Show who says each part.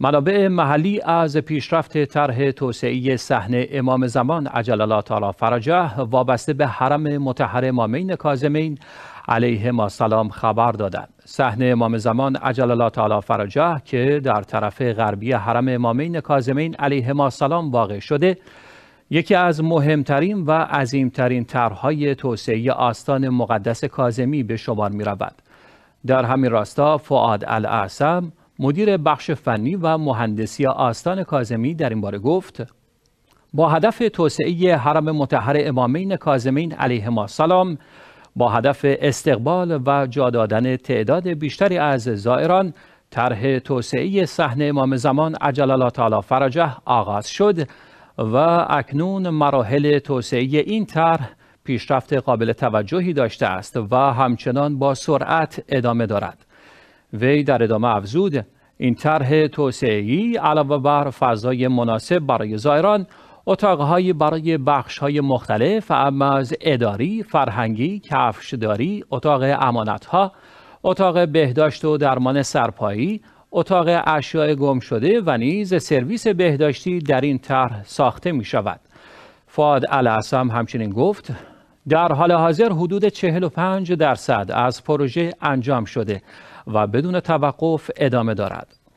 Speaker 1: منابع محلی از پیشرفت طرح توسعه صحن امام زمان عجل الله تعالی فرجه وابسته به حرم متحر امامین کاظمین علیه ما سلام خبر دادند سحن امام زمان عجل الله تعالی فرجه که در طرف غربی حرم امامین کاظمین علیه ما سلام واقع شده یکی از مهمترین و عظیمترین طرحهای توسعه آستان مقدس کاظمی به شمار می رود. در همین راستا فعاد العصم مدیر بخش فنی و مهندسی آستان کازمی در این باره گفت با هدف توسعه حرم متحر امامین کازمین ما سلام با هدف استقبال و جا دادن تعداد بیشتری از زائران طرح توسعه صحن امام زمان عجل الله تعالی فرجه آغاز شد و اکنون مراحل توسعه این طرح پیشرفت قابل توجهی داشته است و همچنان با سرعت ادامه دارد وی در ادامه افزود این طرح ای علاوه بر فضای مناسب برای زائران اتاقهایی برای بخش های مختلف اما از اداری، فرهنگی، کفشداری، اتاق ها، اتاق بهداشت و درمان سرپایی، اتاق اشیاء گم شده و نیز سرویس بهداشتی در این طرح ساخته می شود. فاد الاسم همچنین گفت در حال حاضر حدود 45 درصد از پروژه انجام شده و بدون توقف ادامه دارد.